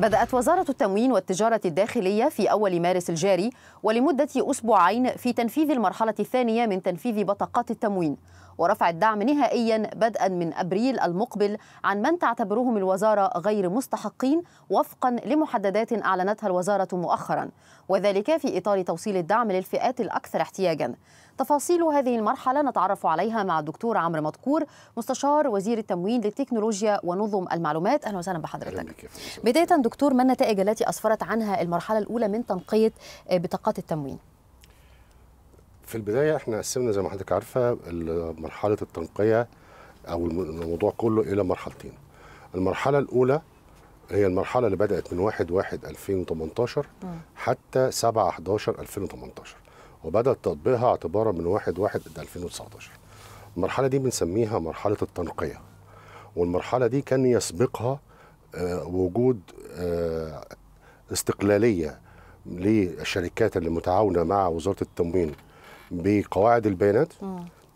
بدأت وزارة التموين والتجارة الداخلية في أول مارس الجاري ولمدة أسبوعين في تنفيذ المرحلة الثانية من تنفيذ بطاقات التموين ورفع الدعم نهائيا بدءا من أبريل المقبل عن من تعتبرهم الوزارة غير مستحقين وفقا لمحددات أعلنتها الوزارة مؤخرا وذلك في إطار توصيل الدعم للفئات الأكثر احتياجا تفاصيل هذه المرحلة نتعرف عليها مع الدكتور عمرو مدكور مستشار وزير التموين للتكنولوجيا ونظم المعلومات أهلا وسهلا بحضرتك بداية دكتور ما النتائج التي أسفرت عنها المرحلة الأولى من تنقية بطاقات التموين في البدايه احنا قسمنا زي ما حضرتك عارفه مرحله التنقيه او الموضوع كله الى مرحلتين المرحله الاولى هي المرحله اللي بدات من 1 1 2018 حتى 7 11 2018 وبدا تطبيقها اعتبارا من 1 1 2019 المرحله دي بنسميها مرحله التنقيه والمرحله دي كان يسبقها آه، وجود آه، استقلاليه للشركات اللي متعاونه مع وزاره التموين بقواعد البيانات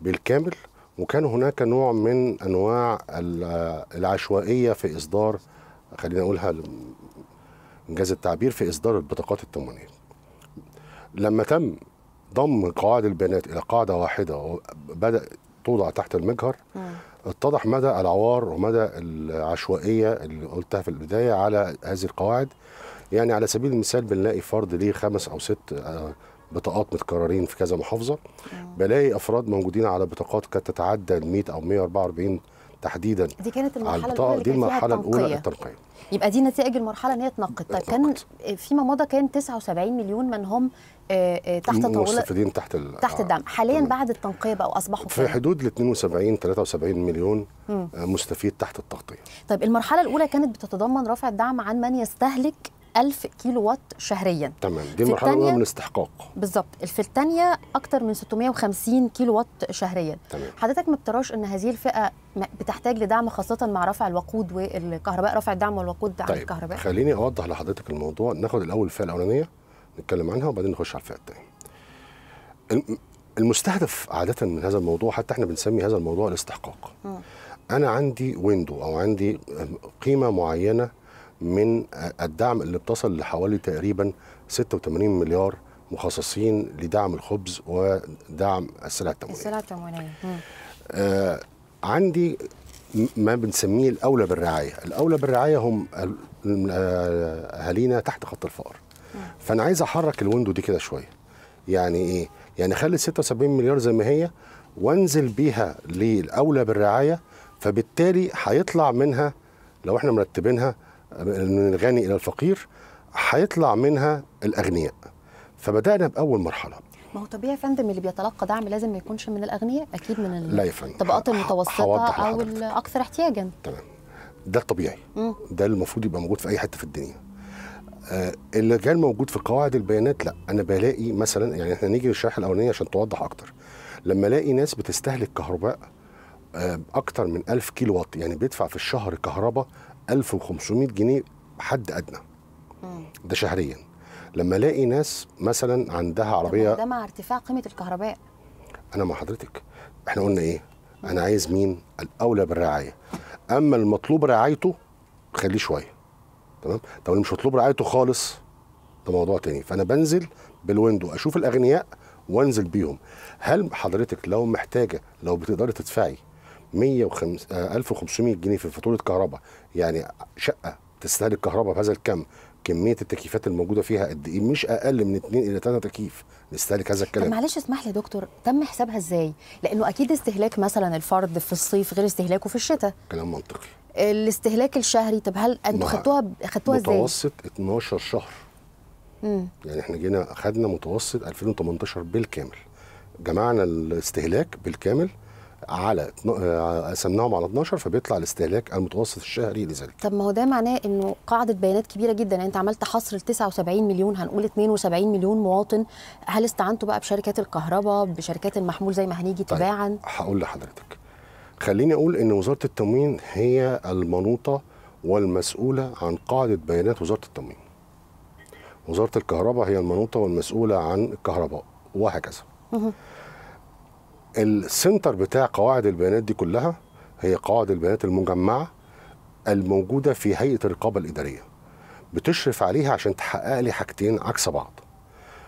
بالكامل وكان هناك نوع من انواع العشوائيه في اصدار خلينا اقولها انجاز التعبير في اصدار البطاقات التموينيه. لما تم ضم قواعد البيانات الى قاعده واحده وبدا توضع تحت المجهر اتضح مدى العوار ومدى العشوائيه اللي قلتها في البدايه على هذه القواعد يعني على سبيل المثال بنلاقي فرد ليه خمس او ست آه، بطاقات متكررين في كذا محافظه بلاقي افراد موجودين على بطاقات كانت تتعدى ال 100 او 144 تحديدا دي كانت المرحله على البطاقه دي المرحله الاولى التنقيه يبقى دي نتائج المرحله ان هي اتنقت طيب كان فيما مضى كان 79 مليون من هم آه، آه، تحت طاوله مستفيدين تحت ال... تحت الدعم آه، حاليا تمام. بعد التنقيه بقوا اصبحوا في حدود ال 72 73 مليون مم. مستفيد تحت التغطيه طيب المرحله الاولى كانت بتتضمن رفع الدعم عن من يستهلك 1000 كيلو وات شهريا تمام دي المرحله الاولى من الاستحقاق بالظبط في الثانيه اكتر من 650 كيلو وات شهريا تمام. حضرتك ما بتراش ان هذه الفئه بتحتاج لدعم خاصه مع رفع الوقود والكهرباء رفع الدعم والوقود عن طيب. الكهرباء خليني اوضح لحضرتك الموضوع ناخد الاول الفئه الاولانيه نتكلم عنها وبعدين نخش على الفئه الثانيه المستهدف عاده من هذا الموضوع حتى احنا بنسمي هذا الموضوع الاستحقاق م. انا عندي ويندو او عندي قيمه معينه من الدعم اللي بتصل لحوالي تقريبا 86 مليار مخصصين لدعم الخبز ودعم السلع التموينيه السلع التموينيه آه عندي ما بنسميه الاولى بالرعايه الاولى بالرعايه هم آه، اهالينا تحت خط الفقر فانا عايز احرك الويندو دي كده شويه يعني ايه يعني خلي 76 مليار زي ما هي وانزل بيها للاولى بالرعايه فبالتالي هيطلع منها لو احنا مرتبينها من الغني الى الفقير هيطلع منها الاغنياء فبدانا باول مرحله ما هو طبيعي يا فندم اللي بيتلقى دعم لازم ما يكونش من الاغنياء اكيد من الطبقات المتوسطه او الاكثر احتياجا تمام ده الطبيعي مم. ده المفروض يبقى موجود في اي حته في الدنيا آه اللي كان موجود في قواعد البيانات لا انا بلاقي مثلا يعني احنا نيجي للشرح الاولاني عشان توضح اكتر لما الاقي ناس بتستهلك كهرباء آه اكتر من 1000 كيلو وات يعني بيدفع في الشهر كهرباء 1500 جنيه حد ادنى ده شهريا لما الاقي ناس مثلا عندها عربيه ده مع ارتفاع قيمه الكهرباء انا مع حضرتك احنا قلنا ايه انا عايز مين الاولى بالرعايه اما المطلوب رعايته خليه شويه تمام طب اللي مش مطلوب رعايته خالص ده موضوع تاني فانا بنزل بالويندو اشوف الاغنياء وانزل بيهم هل حضرتك لو محتاجه لو بتقدري تدفعي 1500 آه، جنيه في فاتوره كهرباء يعني شقه تستهلك كهرباء بهذا الكم كميه التكييفات الموجوده فيها قد ايه مش اقل من 2 الى 3 تكييف نستهلك هذا الكلام معلش اسمح لي يا دكتور تم حسابها ازاي لانه اكيد استهلاك مثلا الفرد في الصيف غير استهلاكه في الشتاء كلام منطقي الاستهلاك الشهري طب هل انتوا خدتوها خدتوها ازاي متوسط 12 شهر مم. يعني احنا جينا اخذنا متوسط 2018 بالكامل جمعنا الاستهلاك بالكامل على آه، قسمناهم على 12 فبيطلع الاستهلاك المتوسط الشهري لذلك طب ما هو ده معناه انه قاعده بيانات كبيره جدا يعني انت عملت حصر ل 79 مليون هنقول 72 مليون مواطن هل استعنتوا بقى بشركات الكهرباء بشركات المحمول زي ما هنيجي طيب. تباعا هقول لحضرتك خليني اقول ان وزاره التموين هي المنوطه والمسؤوله عن قاعده بيانات وزاره التموين وزاره الكهرباء هي المنوطه والمسؤوله عن الكهرباء وهكذا السنتر بتاع قواعد البيانات دي كلها هي قواعد البيانات المجمعه الموجوده في هيئه الرقابه الاداريه بتشرف عليها عشان تحقق لي حاجتين عكس بعض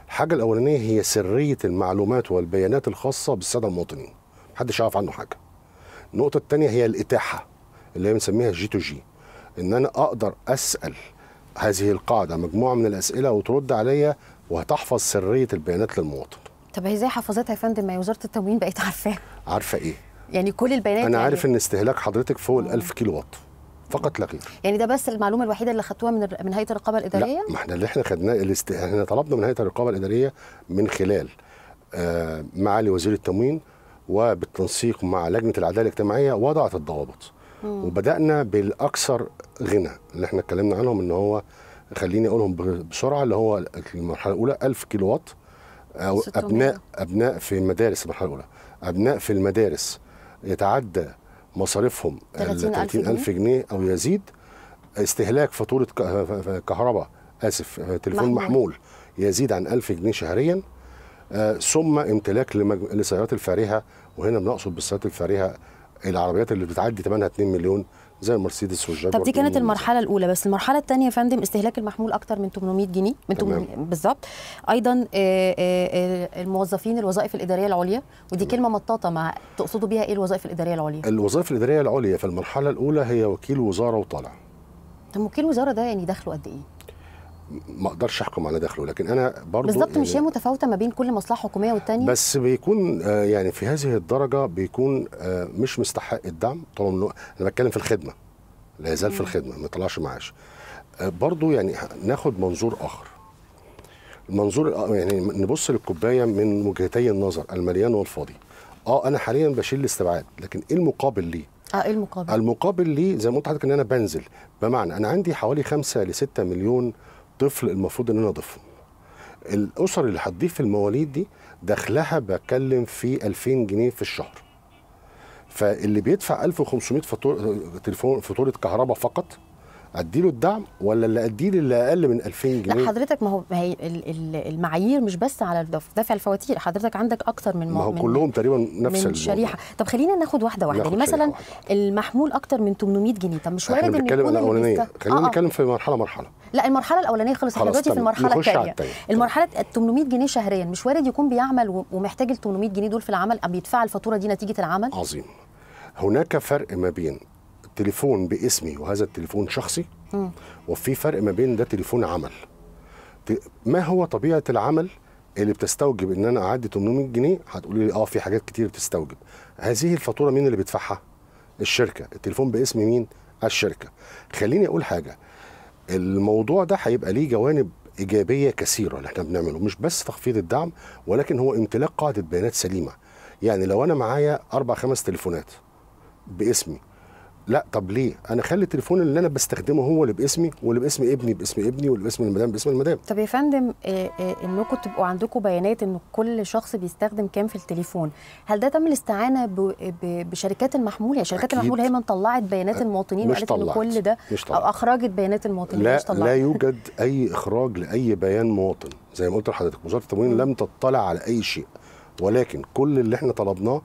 الحاجه الاولانيه هي سريه المعلومات والبيانات الخاصه بالساده المواطنين محدش يعرف عنه حاجه النقطه الثانيه هي الاتاحه اللي هي بنسميها جي تو جي ان انا اقدر اسال هذه القاعده مجموعه من الاسئله وترد عليا وهتحفظ سريه البيانات للمواطن طب هي ازاي حفظتها يا فندم ما وزاره التموين بقت عارفاه عارفه ايه يعني كل البيانات انا يعني عارف ان استهلاك حضرتك فوق آه. ال 1000 كيلو وات فقط لا غير يعني ده بس المعلومه الوحيده اللي خدتوها من من هيئه الرقابه الاداريه لا ما احنا اللي احنا خدناه الاست... احنا طلبنا من هيئه الرقابه الاداريه من خلال آه معالي وزير التموين وبالتنسيق مع لجنه العداله الاجتماعيه وضعت الضوابط وبدانا بالاكثر غنى اللي احنا اتكلمنا عنهم ان هو خليني اقولهم بسرعه اللي هو المرحله الاولى 1000 كيلو وات أو أبناء أبناء في المدارس المرحلة الأولى أبناء في المدارس يتعدى مصاريفهم 30 ألف جنيه أو يزيد استهلاك فاتورة كهرباء آسف تليفون محمول, محمول يزيد عن 1000 جنيه شهريا آه، ثم امتلاك لسيارات الفارهة وهنا بنقصد بالسيارات الفارهة العربيات اللي بتعدي ثمنها 2 مليون زي المرسيدس والجاكوار طب دي كانت المرحله الاولى بس المرحله الثانيه يا فندم استهلاك المحمول اكتر من 800 جنيه من 800 بالظبط ايضا آه، آه، آه، الموظفين الوظائف الاداريه العليا ودي تمام. كلمه مطاطه مع تقصدوا بيها ايه الوظائف الاداريه العليا الوظائف الاداريه العليا في المرحله الاولى هي وكيل وزاره وطالع طب وكيل وزاره ده يعني دخله قد ايه ما اقدرش احكم على دخله لكن انا برضه بالظبط مش يعني هي متفاوته ما بين كل مصلحه حكوميه والتانيه بس بيكون آه، يعني في هذه الدرجه بيكون آه، مش مستحق الدعم طالما انا بتكلم في الخدمه لا يزال في الخدمه ما طلعش معاش آه، برضه يعني ناخد منظور اخر المنظور يعني نبص للكوبايه من وجهتي النظر المليان والفاضي اه انا حاليا بشيل الاستبعاد لكن ايه المقابل ليه اه ايه المقابل المقابل ليه زي ما قلت حضرتك ان انا بنزل بمعنى انا عندي حوالي 5 ل 6 مليون طفل المفروض ان انا اضيفهم الاسر اللي هتضيف المواليد دي دخلها بتكلم في 2000 جنيه في الشهر فاللي بيدفع 1500 فاتوره تليفون فاتوره كهرباء فقط اديله الدعم ولا اللي اديه اللي اقل من 2000 جنيه لا حضرتك ما هو المعايير مش بس على دفع الفواتير حضرتك عندك اكتر من ما هو كلهم تقريبا نفس من الموضوع. طب خلينا ناخد واحده واحده يعني مثلا واحدة. المحمول اكتر من 800 جنيه طب مش وارد ان يكون الاولانيه خلينا آه،, آه. نتكلم في مرحله مرحله لا المرحله الاولانيه خلصت احنا دلوقتي في المرحله الثانيه المرحله 800 جنيه شهريا مش وارد يكون بيعمل ومحتاج ال 800 جنيه دول في العمل او بيدفع الفاتوره دي نتيجه العمل عظيم هناك فرق ما بين تليفون باسمي وهذا التليفون شخصي م. وفي فرق ما بين ده تليفون عمل ما هو طبيعه العمل اللي بتستوجب ان انا اعدي 800 جنيه هتقولي لي اه في حاجات كتير بتستوجب هذه الفاتوره مين اللي بيدفعها الشركه التليفون باسم مين الشركه خليني اقول حاجه الموضوع ده هيبقى ليه جوانب ايجابيه كثيره اللي احنا بنعمله مش بس تخفيض الدعم ولكن هو امتلاك قاعده بيانات سليمه يعني لو انا معايا اربع خمس تليفونات باسمي لا طب ليه انا خلي التليفون اللي انا بستخدمه هو اللي باسمي واللي باسم ابني باسم ابني واللي باسم المدام باسم المدام طب يا فندم آه، آه، انكم تبقوا عندكم بيانات ان كل شخص بيستخدم كام في التليفون هل ده تم الاستعانه بشركات المحمول يعني شركات أكيد. المحمول هي من طلعت بيانات المواطنين مش ان كل ده او اخرجت بيانات المواطنين لا مش طلعت. لا يوجد اي اخراج لاي بيان مواطن زي ما قلت لحضرتك وزاره التموين لم تطلع على اي شيء ولكن كل اللي احنا طلبناه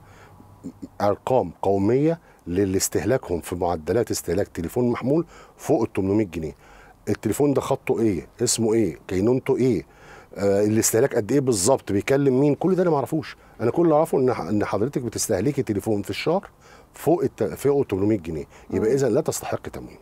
ارقام قوميه لاستهلاكهم في معدلات استهلاك تليفون محمول فوق ال 800 جنيه التليفون ده خطه ايه اسمه ايه كينونته ايه آه الاستهلاك قد ايه بالظبط بيكلم مين كل ده انا ما اعرفوش انا كل اللي اعرفه ان ان حضرتك بتستهلكي تليفون في الشهر فوق الت... فوق 800 جنيه يبقى اذا لا تستحق تمويل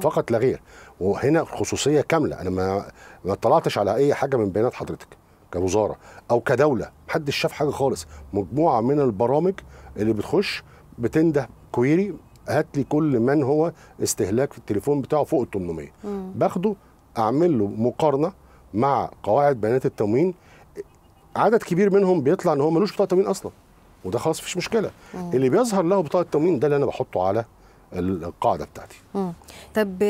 فقط لا غير وهنا خصوصيه كامله انا ما ما اطلعتش على اي حاجه من بيانات حضرتك كوزاره او كدوله محدش شاف حاجه خالص مجموعه من البرامج اللي بتخش بتنده كويري هات لي كل من هو استهلاك في التليفون بتاعه فوق ال 800 باخده اعمل له مقارنه مع قواعد بيانات التموين عدد كبير منهم بيطلع ان هو ملوش بطاقه تموين اصلا وده خلاص مفيش مشكله مم. اللي بيظهر له بطاقه تموين ده اللي انا بحطه على القاعده بتاعتي مم. طب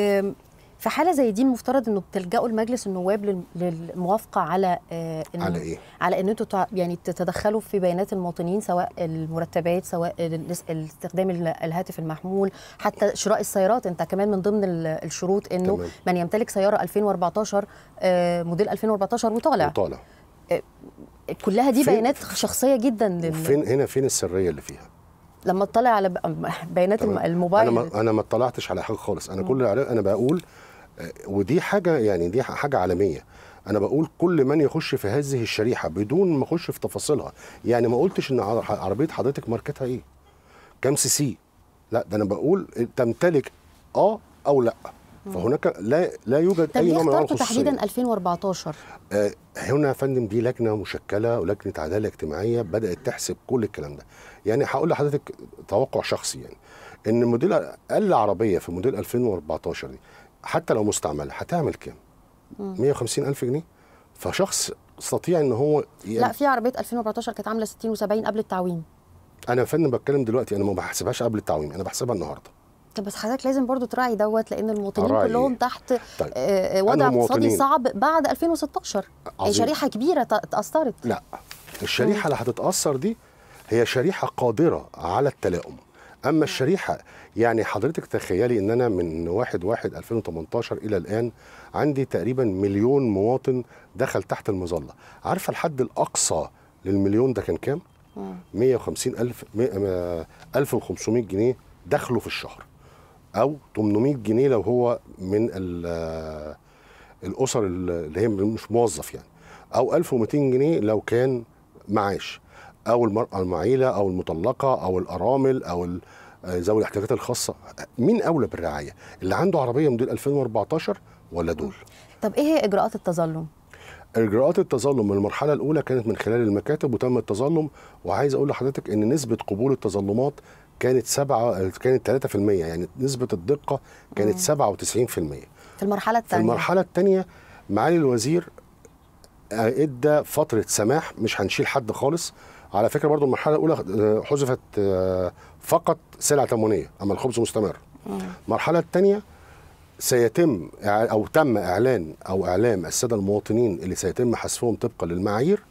في حاله زي دي المفترض انه بتلجأوا لمجلس النواب للموافقه على آه، إن على ايه؟ على ان انتوا يعني تتدخلوا في بيانات المواطنين سواء المرتبات سواء استخدام الهاتف المحمول حتى شراء السيارات انت كمان من ضمن الشروط انه تمام. من يمتلك سياره 2014 آه، موديل 2014 وطالع وطالع كلها دي بيانات شخصيه جدا لل... فين هنا فين السريه اللي فيها؟ لما اطلع على بيانات طبعا. الموبايل انا ما انا ما اطلعتش على حاجه خالص انا م. كل اللي انا بقول ودي حاجه يعني دي حاجه عالميه انا بقول كل من يخش في هذه الشريحه بدون ما اخش في تفاصيلها يعني ما قلتش ان عربيه حضرتك ماركتها ايه كام سي سي لا ده انا بقول تمتلك اه او لا فهناك لا لا يوجد اي نوع من الخصوصيه تحديدا 2014 آه هنا يا فندم دي لجنه مشكله ولجنه عداله اجتماعيه بدات تحسب كل الكلام ده يعني هقول لحضرتك توقع شخصي يعني ان موديل اقل عربيه في موديل 2014 دي حتى لو مستعمل هتعمل كام 150 الف جنيه فشخص استطيع ان هو يعني لا في عربيه 2014 كانت عامله 60 و70 قبل التعويم انا يا فندم بتكلم دلوقتي انا ما بحسبهاش قبل التعويم انا بحسبها النهارده طب بس حضرتك لازم برضو تراعي دوت لان المواطنين راعي. كلهم تحت طيب. آه، آه، وضع اقتصادي صعب بعد 2016 عظيم. شريحه كبيره تاثرت لا الشريحه طيب. اللي هتتاثر دي هي شريحه قادره على التلاؤم اما نعم. الشريحه يعني حضرتك تخيلي ان انا من 1 1 2018 الى الان عندي تقريبا مليون مواطن دخل تحت المظله عارفه الحد الاقصى للمليون ده كان كام 150 آه. الف 1500 آه، جنيه دخله في الشهر او 800 جنيه لو هو من آه، الاسر اللي هي مش موظف يعني او 1200 جنيه لو كان معاش او المراه المعيله او المطلقه او الارامل او ذوي الاحتياجات الخاصه مين اولى بالرعايه اللي عنده عربيه موديل 2014 ولا دول طب ايه هي اجراءات التظلم اجراءات التظلم من المرحله الاولى كانت من خلال المكاتب وتم التظلم وعايز اقول لحضرتك ان نسبه قبول التظلمات كانت سبعة كانت 3% يعني نسبه الدقه كانت 97% في المرحله الثانيه في المرحله الثانيه معالي الوزير آه، ادى فتره سماح مش هنشيل حد خالص على فكره برضو المرحله الاولى آه، حذفت آه، فقط سلع تموينيه اما الخبز مستمر آه. المرحله الثانيه سيتم او تم اعلان او اعلام الساده المواطنين اللي سيتم حذفهم طبقا للمعايير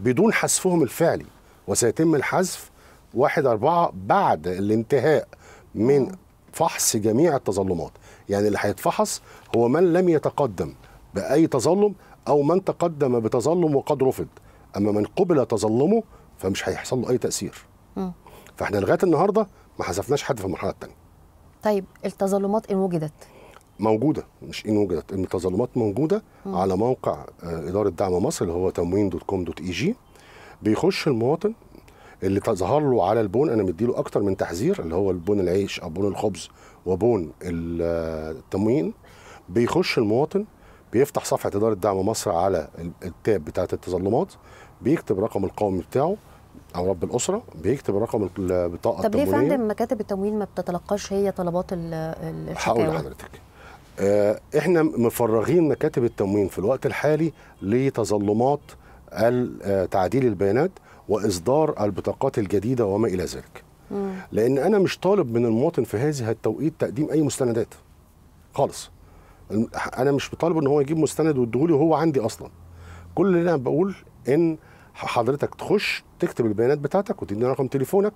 بدون حذفهم الفعلي وسيتم الحذف 1 4 بعد الانتهاء من فحص جميع التظلمات يعني اللي هيتفحص هو من لم يتقدم باي تظلم او من تقدم بتظلم وقد رفض اما من قبل تظلمه فمش هيحصل له اي تاثير م. فاحنا لغايه النهارده ما حذفناش حد في المرحله الثانيه طيب التظلمات ان وجدت موجوده مش ان وجدت التظلمات موجوده م. على موقع آه، اداره دعم مصر اللي هو تموين دوت كوم دوت اي جي بيخش المواطن اللي تظهر له على البون انا مديله اكتر من تحذير اللي هو البون العيش او بون الخبز وبون آه، التموين بيخش المواطن بيفتح صفحه اداره دعم مصر على التاب بتاعه التظلمات بيكتب رقم القومي بتاعه او رب الاسره بيكتب رقم البطاقه طب ليه يا فندم مكاتب التمويل ما بتتلقاش هي طلبات الشكاوى؟ هقول لحضرتك آه، احنا مفرغين مكاتب التموين في الوقت الحالي لتظلمات آه، تعديل البيانات واصدار البطاقات الجديده وما الى ذلك. لان انا مش طالب من المواطن في هذه التوقيت تقديم اي مستندات خالص. انا مش طالب ان هو يجيب مستند ويديهولي وهو عندي اصلا. كل اللي انا بقول ان حضرتك تخش تكتب البيانات بتاعتك وتديني رقم تليفونك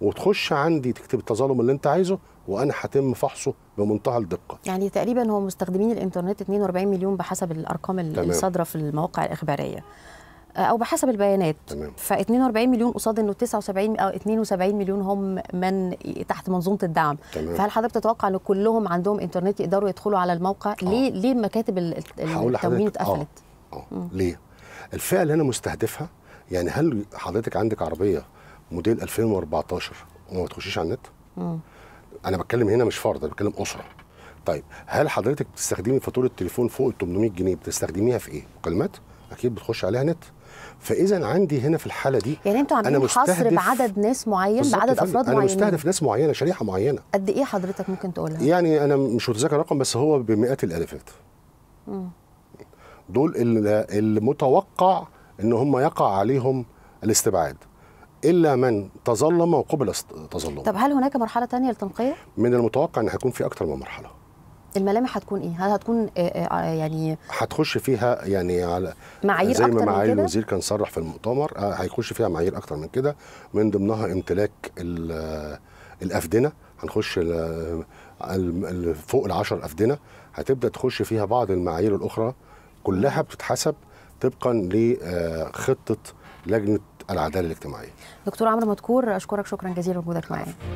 وتخش عندي تكتب التظلم اللي انت عايزه وانا هتم فحصه بمنتهى الدقه. يعني تقريبا هو مستخدمين الانترنت 42 مليون بحسب الارقام اللي صادره في المواقع الاخباريه. آه، او بحسب البيانات تمام. ف 42 مليون قصاد انه 79 او 72 مليون هم من تحت منظومه الدعم تمام. فهل حضرتك تتوقع ان كلهم عندهم انترنت يقدروا يدخلوا على الموقع آه. ليه ليه مكاتب التموين اتقفلت آه. آه. ليه الفئه اللي انا مستهدفها يعني هل حضرتك عندك عربيه موديل 2014 وما بتخشيش على النت؟ مم. انا بتكلم هنا مش فرد انا بتكلم اسره طيب هل حضرتك بتستخدمي فاتوره تليفون فوق ال 800 جنيه بتستخدميها في ايه؟ مكالمات؟ اكيد بتخش عليها نت فاذا عندي هنا في الحاله دي يعني انتوا عاملين حصر بعدد ناس معين بعدد افراد معينين انا مستهدف ناس معينه شريحه معينه قد ايه حضرتك ممكن تقولها؟ يعني انا مش متذكر رقم بس هو بمئات الالفات. مم. دول المتوقع ان هم يقع عليهم الاستبعاد الا من تظلم وقبل تظلمه طب هل هناك مرحله ثانيه للتنقيه من المتوقع ان هيكون في اكثر من مرحله الملامح هتكون ايه؟ هل هتكون آه، آه، يعني هتخش فيها يعني على معايير زي ما معايير الوزير كان صرح في المؤتمر آه، هيخش فيها معايير اكتر من كده من ضمنها امتلاك الافدنه هنخش فوق ال 10 افدنه هتبدا تخش فيها بعض المعايير الاخرى كلها بتتحسب طبقا لخطه لجنه العداله الاجتماعيه. دكتور عمرو مدكور اشكرك شكرا جزيلا لوجودك معايا.